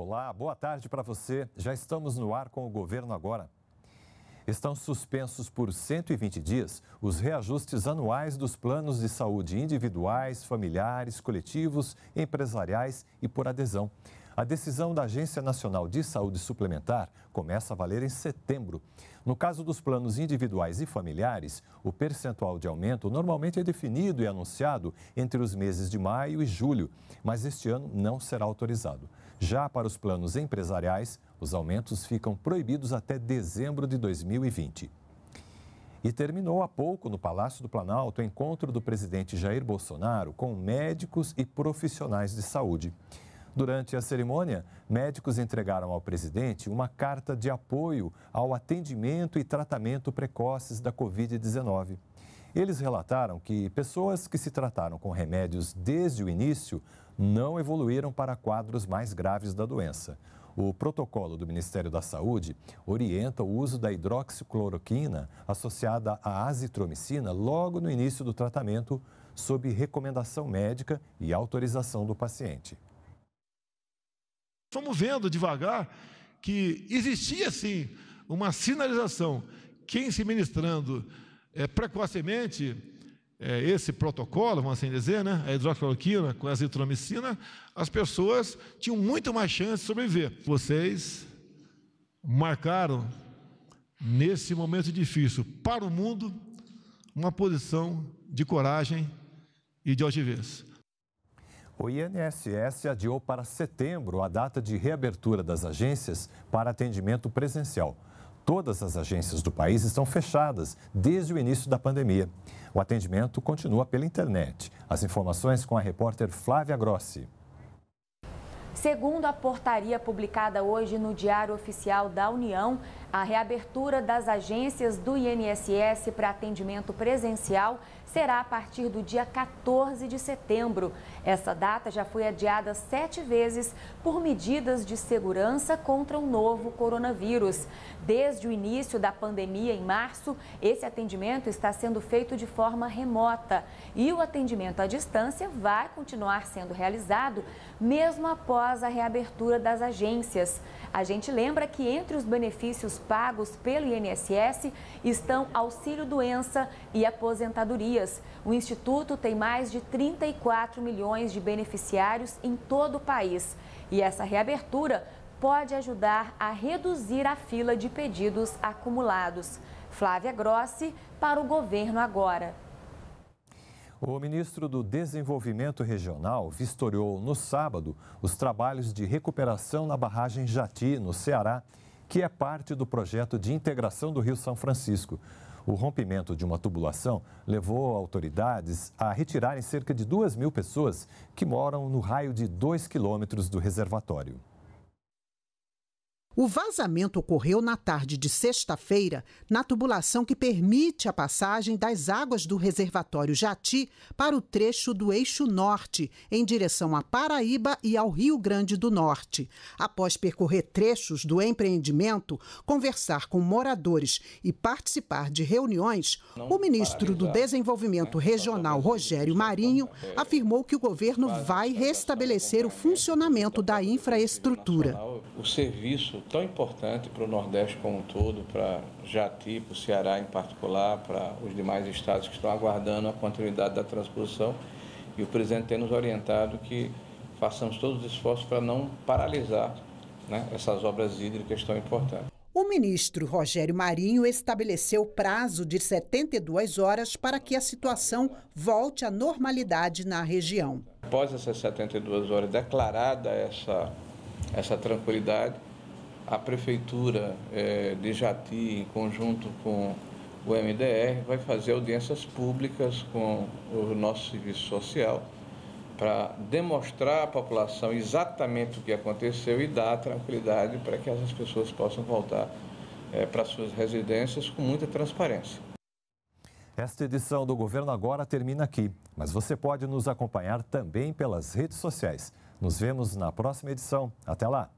Olá, boa tarde para você. Já estamos no ar com o governo agora. Estão suspensos por 120 dias os reajustes anuais dos planos de saúde individuais, familiares, coletivos, empresariais e por adesão. A decisão da Agência Nacional de Saúde Suplementar começa a valer em setembro. No caso dos planos individuais e familiares, o percentual de aumento normalmente é definido e anunciado entre os meses de maio e julho, mas este ano não será autorizado. Já para os planos empresariais, os aumentos ficam proibidos até dezembro de 2020. E terminou há pouco no Palácio do Planalto o encontro do presidente Jair Bolsonaro com médicos e profissionais de saúde. Durante a cerimônia, médicos entregaram ao presidente uma carta de apoio ao atendimento e tratamento precoces da Covid-19. Eles relataram que pessoas que se trataram com remédios desde o início não evoluíram para quadros mais graves da doença. O protocolo do Ministério da Saúde orienta o uso da hidroxicloroquina associada à azitromicina logo no início do tratamento, sob recomendação médica e autorização do paciente. Estamos vendo devagar que existia sim uma sinalização. Quem se ministrando é, precocemente é, esse protocolo, vamos assim dizer, né, a hidroxicloroquina com a azitromicina, as pessoas tinham muito mais chance de sobreviver. Vocês marcaram, nesse momento difícil para o mundo, uma posição de coragem e de altivez. O INSS adiou para setembro a data de reabertura das agências para atendimento presencial. Todas as agências do país estão fechadas desde o início da pandemia. O atendimento continua pela internet. As informações com a repórter Flávia Grossi. Segundo a portaria publicada hoje no Diário Oficial da União, a reabertura das agências do INSS para atendimento presencial será a partir do dia 14 de setembro. Essa data já foi adiada sete vezes por medidas de segurança contra o novo coronavírus. Desde o início da pandemia, em março, esse atendimento está sendo feito de forma remota. E o atendimento à distância vai continuar sendo realizado mesmo após a reabertura das agências. A gente lembra que entre os benefícios pagos pelo INSS estão auxílio doença e aposentadorias. O Instituto tem mais de 34 milhões de beneficiários em todo o país. E essa reabertura pode ajudar a reduzir a fila de pedidos acumulados. Flávia Grossi, para o governo agora. O ministro do Desenvolvimento Regional vistoriou no sábado os trabalhos de recuperação na barragem Jati, no Ceará, que é parte do projeto de integração do Rio São Francisco. O rompimento de uma tubulação levou autoridades a retirarem cerca de 2 mil pessoas que moram no raio de 2 quilômetros do reservatório. O vazamento ocorreu na tarde de sexta-feira, na tubulação que permite a passagem das águas do reservatório Jati para o trecho do eixo norte, em direção à Paraíba e ao Rio Grande do Norte. Após percorrer trechos do empreendimento, conversar com moradores e participar de reuniões, o ministro do né? Desenvolvimento Regional, né? Rogério Marinho, né? afirmou que o governo vai restabelecer o funcionamento da infraestrutura. O serviço tão importante para o Nordeste como um todo, para Jati, para o Ceará em particular, para os demais estados que estão aguardando a continuidade da transposição. E o presidente tem nos orientado que façamos todos os esforços para não paralisar né, essas obras hídricas tão importantes. O ministro Rogério Marinho estabeleceu prazo de 72 horas para que a situação volte à normalidade na região. Após essas 72 horas declarada essa, essa tranquilidade, a Prefeitura é, de Jati, em conjunto com o MDR, vai fazer audiências públicas com o nosso serviço social para demonstrar à população exatamente o que aconteceu e dar tranquilidade para que essas pessoas possam voltar é, para suas residências com muita transparência. Esta edição do Governo Agora termina aqui, mas você pode nos acompanhar também pelas redes sociais. Nos vemos na próxima edição. Até lá!